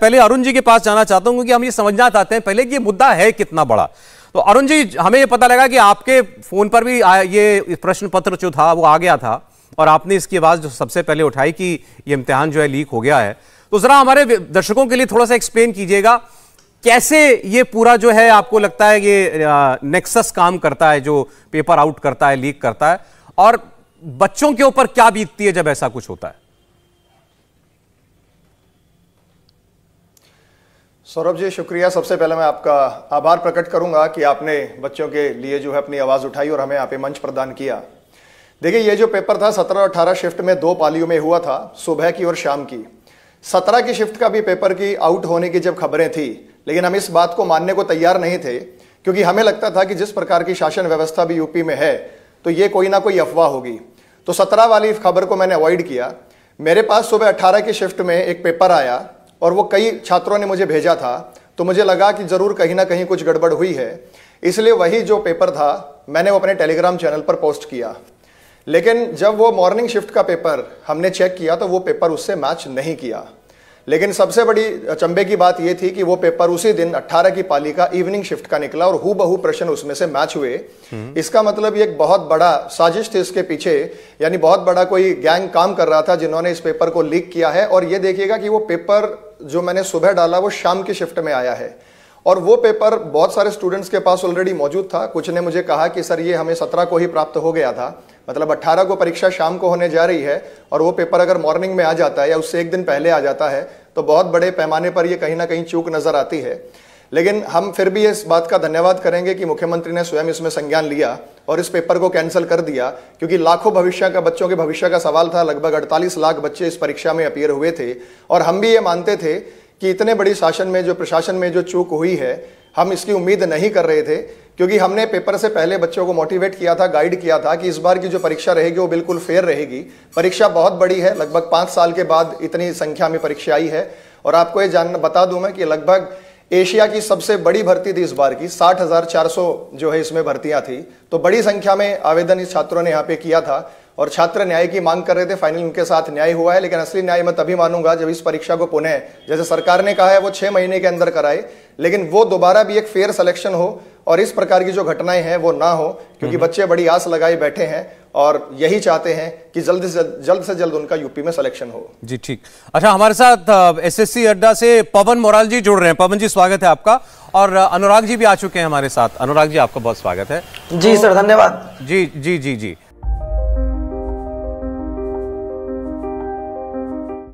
पहले अरुण जी के पास जाना चाहता हूं क्योंकि हम ये समझना चाहते हैं पहले कि ये मुद्दा है कितना बड़ा तो अरुण जी हमें ये पता लगा कि आपके फोन पर भी ये प्रश्न पत्र जो था वो आ गया था और आपने इसकी आवाज़ जो सबसे पहले उठाई कि ये इम्तिहान जो है लीक हो गया है तो ज़रा हमारे दर्शकों के लिए थोड़ा सा एक्सप्लेन कीजिएगा कैसे ये पूरा जो है आपको लगता है ये नेक्सस काम करता है जो पेपर आउट करता है लीक करता है और बच्चों के ऊपर क्या बीतती है जब ऐसा कुछ होता है सौरभ जी शुक्रिया सबसे पहले मैं आपका आभार प्रकट करूंगा कि आपने बच्चों के लिए जो है अपनी आवाज़ उठाई और हमें यहाँ पे मंच प्रदान किया देखिए ये जो पेपर था सत्रह और अठारह शिफ्ट में दो पालियों में हुआ था सुबह की और शाम की सत्रह की शिफ्ट का भी पेपर की आउट होने की जब खबरें थी लेकिन हम इस बात को मानने को तैयार नहीं थे क्योंकि हमें लगता था कि जिस प्रकार की शासन व्यवस्था भी यूपी में है तो ये कोई ना कोई अफवाह होगी तो सत्रह वाली खबर को मैंने अवॉइड किया मेरे पास सुबह अट्ठारह की शिफ्ट में एक पेपर आया और वो कई छात्रों ने मुझे भेजा था तो मुझे लगा कि ज़रूर कहीं ना कहीं कुछ गड़बड़ हुई है इसलिए वही जो पेपर था मैंने वो अपने टेलीग्राम चैनल पर पोस्ट किया लेकिन जब वो मॉर्निंग शिफ्ट का पेपर हमने चेक किया तो वो पेपर उससे मैच नहीं किया लेकिन सबसे बड़ी चंबे की बात यह थी कि वो पेपर उसी दिन 18 की पाली का इवनिंग शिफ्ट का निकला और हु बहु प्रश्न उसमें से मैच हुए इसका मतलब ये एक बहुत बड़ा साजिश थी इसके पीछे यानी बहुत बड़ा कोई गैंग काम कर रहा था जिन्होंने इस पेपर को लीक किया है और ये देखिएगा कि वो पेपर जो मैंने सुबह डाला वो शाम की शिफ्ट में आया है और वो पेपर बहुत सारे स्टूडेंट्स के पास ऑलरेडी मौजूद था कुछ ने मुझे कहा कि सर ये हमें सत्रह को ही प्राप्त हो गया था मतलब अट्ठारह को परीक्षा शाम को होने जा रही है और वो पेपर अगर मॉर्निंग में आ जाता है या उससे एक दिन पहले आ जाता है तो बहुत बड़े पैमाने पर ये कहीं ना कहीं चूक नजर आती है लेकिन हम फिर भी इस बात का धन्यवाद करेंगे कि मुख्यमंत्री ने स्वयं इसमें संज्ञान लिया और इस पेपर को कैंसिल कर दिया क्योंकि लाखों भविष्य का बच्चों के भविष्य का सवाल था लगभग 48 लाख बच्चे इस परीक्षा में अपीयर हुए थे और हम भी ये मानते थे कि इतने बड़ी शासन में जो प्रशासन में जो चूक हुई है हम इसकी उम्मीद नहीं कर रहे थे क्योंकि हमने पेपर से पहले बच्चों को मोटिवेट किया था गाइड किया था कि इस बार की जो परीक्षा रहेगी वो बिल्कुल फेयर रहेगी परीक्षा बहुत बड़ी है लगभग पाँच साल के बाद इतनी संख्या में परीक्षा आई है और आपको ये जान बता दूं मैं कि लगभग एशिया की सबसे बड़ी भर्ती थी इस बार की साठ जो है इसमें भर्तियां थी तो बड़ी संख्या में आवेदन इस छात्रों ने यहाँ पे किया था और छात्र न्याय की मांग कर रहे थे फाइनल उनके साथ न्याय हुआ है लेकिन असली न्याय मैं तभी मानूंगा जब इस परीक्षा को पुनः जैसे सरकार ने कहा है वो छह महीने के अंदर कराए लेकिन वो दोबारा भी एक फेयर सिलेक्शन हो और इस प्रकार की जो घटनाएं हैं वो ना हो क्योंकि हम्म। बच्चे बड़ी आस लगाए बैठे हैं और यही चाहते हैं कि जल्द से जल्द से जल्द उनका यूपी में सिलेक्शन हो जी ठीक अच्छा हमारे साथ एसएससी अड्डा से पवन मोराल जी जुड़ रहे हैं पवन जी स्वागत है आपका और अनुराग जी भी आ चुके हैं हमारे साथ अनुराग जी आपका बहुत स्वागत है जी सर धन्यवाद जी जी जी जी